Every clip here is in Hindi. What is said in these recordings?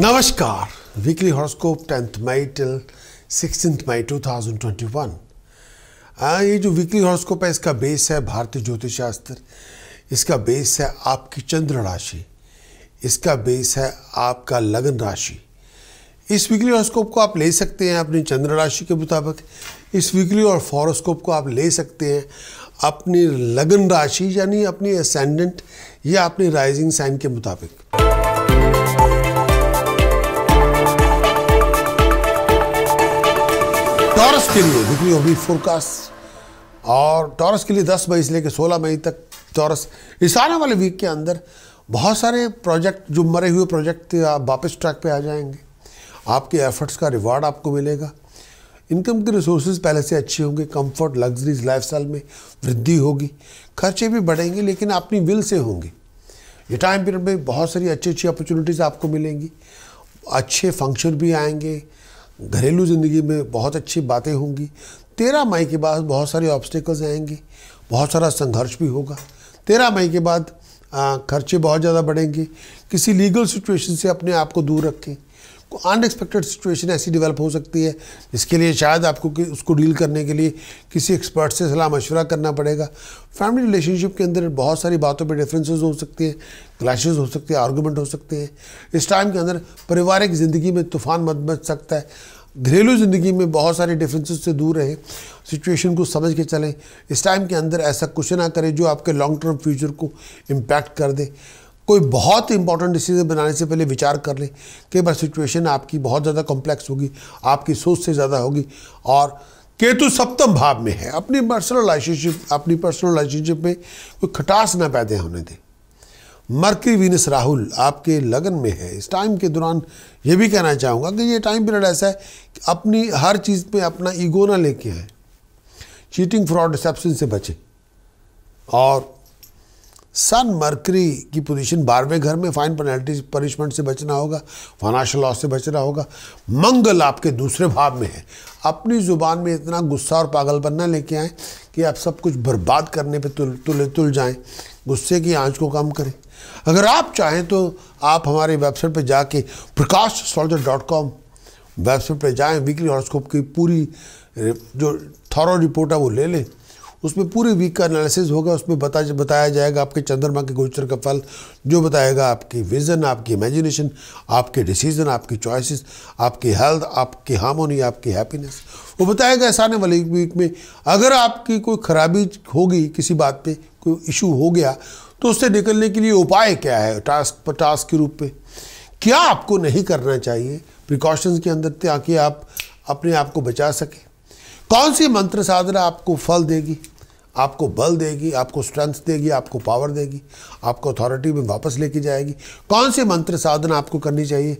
नमस्कार weekly horoscope tenth May till 16th May 2021. आ, ये जो वीकली हॉरोस्कोप है इसका बेस है भारतीय ज्योतिष शास्त्र इसका बेस है आपकी चंद्र राशि इसका बेस है आपका लगन राशि इस वीकली हॉरोस्कोप को आप ले सकते हैं अपनी चंद्र राशि के मुताबिक इस वीकली और फॉरोस्कोप को आप ले सकते हैं अपनी लगन राशि यानी अपनी असेंडेंट या अपनी राइजिंग साइन के मुताबिक के लिए बिक्री होगी फोरकास्ट और टॉरस के लिए 10 मई से लेकर 16 मई तक टॉरस इस आने वाले वीक के अंदर बहुत सारे प्रोजेक्ट जो मरे हुए प्रोजेक्ट थे वापस ट्रैक पे आ जाएंगे आपके एफर्ट्स का रिवार्ड आपको मिलेगा इनकम के रिसोर्सेज पहले से अच्छे होंगे कंफर्ट लग्जरीज लाइफ में वृद्धि होगी खर्चे भी बढ़ेंगे लेकिन अपनी विल से होंगे ये टाइम पीरियड में बहुत सारी अच्छी अच्छी अपॉर्चुनिटीज़ आपको मिलेंगी अच्छे फंक्शन भी आएंगे घरेलू ज़िंदगी में बहुत अच्छी बातें होंगी तेरह मई के बाद बहुत सारे ऑब्स्टिकल्स आएंगे बहुत सारा संघर्ष भी होगा तेरह मई के बाद खर्चे बहुत ज़्यादा बढ़ेंगे किसी लीगल सिचुएशन से अपने आप को दूर रखें अनएक्सपेक्टेड सिचुएशन ऐसी डेवलप हो सकती है जिसके लिए शायद आपको कि उसको डील करने के लिए किसी एक्सपर्ट से सलाह मशवरा करना पड़ेगा फैमिली रिलेशनशिप के अंदर बहुत सारी बातों पे डिफरेंसेस हो सकते हैं क्लैशेस हो सकते हैं आर्गूमेंट हो सकते हैं इस टाइम के अंदर पारिवारिक ज़िंदगी में तूफान मत बच सकता है घरेलू ज़िंदगी में बहुत सारे डिफरेंसेस से दूर रहें सिचुएशन को समझ के चलें इस टाइम के अंदर ऐसा कुछ ना करें जो आपके लॉन्ग टर्म फ्यूचर को इम्पैक्ट कर दे कोई बहुत इंपॉर्टेंट डिसीजन बनाने से पहले विचार कर लें कई बार सिचुएशन आपकी बहुत ज़्यादा कॉम्प्लेक्स होगी आपकी सोच से ज़्यादा होगी और केतु सप्तम भाव में है अपनी पर्सनल रिलेशनशिप अपनी पर्सनल रिलेशनशिप में कोई खटास ना पैदा होने दें मर्की वीनस राहुल आपके लगन में है इस टाइम के दौरान ये भी कहना चाहूँगा कि ये टाइम पीरियड ऐसा है कि अपनी हर चीज़ पे अपना ईगो ना लेके आए चीटिंग फ्रॉड डिसेप्शन से बचें और सन मर्करी की पोजीशन बारहवें घर में फाइन पेनल्टी पनिशमेंट से बचना होगा फाइनेंशियल लॉस से बचना होगा मंगल आपके दूसरे भाव में है अपनी ज़ुबान में इतना गुस्सा और पागलपन ना लेके आए कि आप सब कुछ बर्बाद करने पे तुल तुल तुल जाएं गुस्से की आंच को कम करें अगर आप चाहें तो आप हमारे वेबसाइट पर जाके Prakash soldier dot com website पर जाएँ वीकली हॉरोस्कोप की पूरी जो थॉरो रिपोर्ट है वो ले लें उसमें पूरे वीक का एनालिसिस होगा उसमें बता बताया जाएगा आपके चंद्रमा के गोचर का फल जो बताएगा आपकी विजन आपकी इमेजिनेशन आपके डिसीजन आपकी चॉइसेस आपकी हेल्थ आपकी हार्मोनी आपकी हैप्पीनेस वो बताएगा ऐसा आने वाले वीक में अगर आपकी कोई खराबी होगी किसी बात पे कोई इशू हो गया तो उससे निकलने के लिए उपाय क्या है टास्क पर टास्क के रूप में क्या आपको नहीं करना चाहिए प्रिकॉशंस के अंदर ताकि आप अपने आप को बचा सकें कौन सी मंत्र साधना आपको फल देगी आपको बल देगी आपको स्ट्रेंथ देगी आपको पावर देगी आपको अथॉरिटी में वापस लेके जाएगी कौन सी मंत्र साधना आपको करनी चाहिए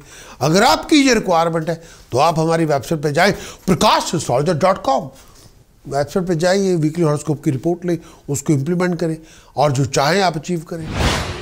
अगर आपकी ये रिक्वायरमेंट है तो आप हमारी वेबसाइट पर जाएं Prakash soldier dot com website पर जाइए वीकली हॉरोस्कोप की रिपोर्ट लें उसको इम्प्लीमेंट करें और जो चाहें आप अचीव करें